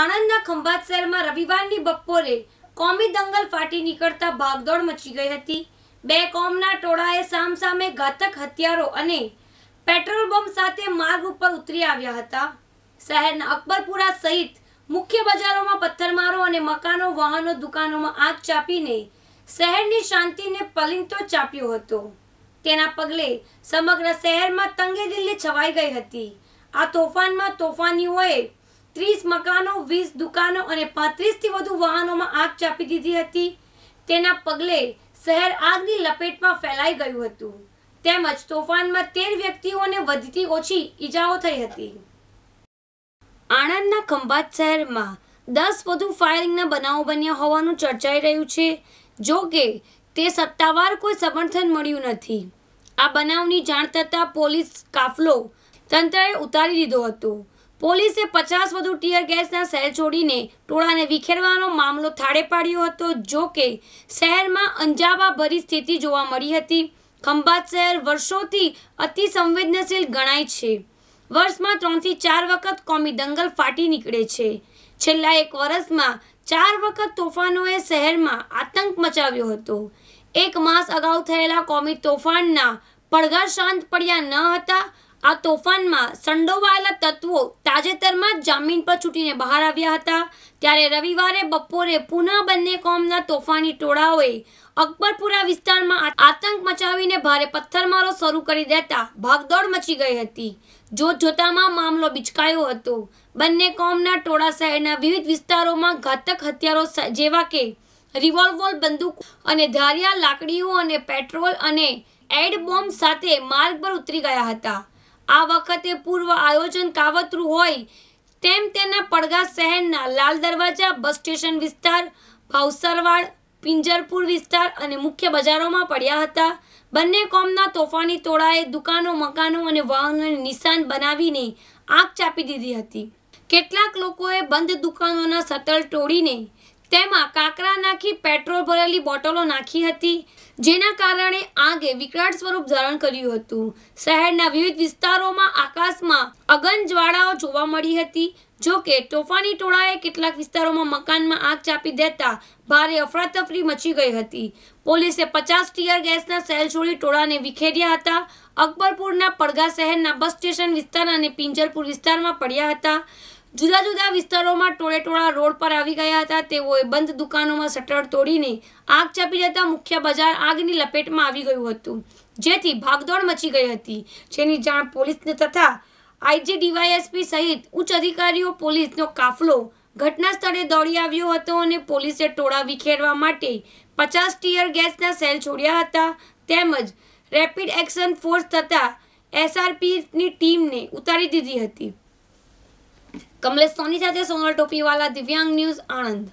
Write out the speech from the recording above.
આણંદના ખંભાત શહેરમાં રવિવારની બપોરે કોમી દંગલ ફાટી નીકળતા ભાગદોડ મચી ગઈ હતી બે કોમના ટોળાએ સામસામે ઘાતક હથિયારો અને પેટ્રોલ બોમ્બ સાથે માર્ગ ઉપર ઉતરી આવ્યા હતા શહેરના અકબરપુરા સહિત મુખ્ય બજારોમાં પથ્થરમારો અને મકાનો વાહનો દુકાનોમાં આગ ચાપીને શહેરની શાંતિને પલિંતો ચાપ્યો હતો તેના પગલે સમગ્ર શહેરમાં તંગે દિલ્હી છવાઈ ગઈ હતી આ તોફાનમાં તોફાનીઓએ ત્રીસ મકાનો વીસ દુકાનો અને પાંત્રીસથી વધુ વાહનોમાં આગ ચાપી દીધી હતી તેના પગલે શહેર આગની લપેટમાં ફેલાઈ ગયું હતું તેમજ તોફાનમાં તેર વ્યક્તિઓને વધતી ઓછી ઈજાઓ થઈ હતી આણંદના ખંભાત શહેરમાં દસ વધુ ફાયરિંગના બનાવો બન્યા હોવાનું ચર્ચાઈ રહ્યું છે જો કે તે સત્તાવાર કોઈ સમર્થન મળ્યું નથી આ બનાવની જાણ થતાં પોલીસ કાફલો તંત્રએ ઉતારી દીધો હતો પોલીસે પચાસ વધુ ટીયર ગેસના સેલ છોડીને ટોળાને વિખેરવાનો મામલો થાળે પાડ્યો હતો જો કે શહેરમાં અંજાવાભરી સ્થિતિ જોવા મળી હતી ખંભાત શહેર વર્ષોથી અતિ સંવેદનશીલ ગણાય છે વર્ષમાં ત્રણથી ચાર વખત કોમી દંગલ ફાટી નીકળે છે છેલ્લા એક વર્ષમાં ચાર વખત તોફાનોએ શહેરમાં આતંક મચાવ્યો હતો એક માસ અગાઉ થયેલા કોમી તોફાનના પડઘા શાંત પડ્યા ન હતા આ તોફાનમાં સંડોવાયેલા તત્વો તાજેતરમાં જ જામીન પર છૂટીને બહાર આવ્યા હતા ત્યારે રવિવારે બપોરે પુનઃ બંને કોમના તોફાની ટોળાઓએ અકબરપુરા વિસ્તારમાં આતંક મચાવીને ભારે પથ્થરમારો શરૂ કરી દેતા ભાગદોડ મચી ગઈ હતી જોત જોતામાં મામલો બિચકાયો હતો બંને કોમના ટોળા શહેરના વિવિધ વિસ્તારોમાં ઘાતક હથિયારો જેવા કે રિવોલ્વર બંદૂક અને ધારિયા લાકડીઓ અને પેટ્રોલ અને એડ બોમ્બ સાથે માર્ગ પર ઉતરી ગયા હતા આ વખતે પૂર્વ આયોજન કાવતરું હોય તેમ તેના પડગા શહેરના લાલ દરવાજા બસ સ્ટેશન વિસ્તાર ભાવસરવાડ પિંજરપુર વિસ્તાર અને મુખ્ય બજારોમાં પડ્યા હતા બંને કોમના તોફાની ટોળાએ દુકાનો મકાનો અને વાહનોને નિશાન બનાવીને આગ ચાપી દીધી હતી કેટલાક લોકોએ બંધ દુકાનોના શટર તોડીને તેમાં કાકરા નાખી પેટ્રોલ ભરેલી બોટલો નાખી હતી જેના કારણે આગે વિકરાળ સ્વરૂપ ધારણ કર્યું હતું શહેરના વિવિધ વિસ્તારોમાં આકાશમાં અગન જ્વાળાઓ જોવા મળી હતી જો કે તોફાની ટોળાએ કેટલાક વિસ્તારોમાં મકાનમાં આગ ચાપી દેતા ભારે અફરાતફરી મચી ગઈ હતી પોલીસે પચાસ ટીયર ગેસના સેલ છોડી ટોળાને વિખેર્યા હતા અકબરપુરના પડઘા શહેરના બસ સ્ટેશન વિસ્તાર અને પિંજરપુર વિસ્તારમાં પડ્યા હતા જુદા જુદા વિસ્તારોમાં ટોળેટોળા રોડ પર આવી ગયા હતા તેઓએ બંધ દુકાનોમાં શટર તોડીને આગ ચાપી જતા મુખ્ય બજાર આગની લપેટમાં આવી ગયું હતું જેથી ભાગદોડ મચી ગઈ હતી જેની જાણ પોલીસને તથા આઈજી ડીવાયએસપી સહિત ઉચ્ચ અધિકારીઓ પોલીસનો કાફલો ઘટના સ્થળે દોડી આવ્યો હતો અને પોલીસે ટોળા વિખેરવા માટે પચાસ ટીયર ગેસના સેલ છોડ્યા હતા તેમજ રેપિડ એક્શન ફોર્સ તથા એસઆરપીની ટીમને ઉતારી દીધી હતી કમલેશ સોની સાથે સોનલ ટોપીવાલા દિવ્યાંગ ન્યૂઝ આણંદ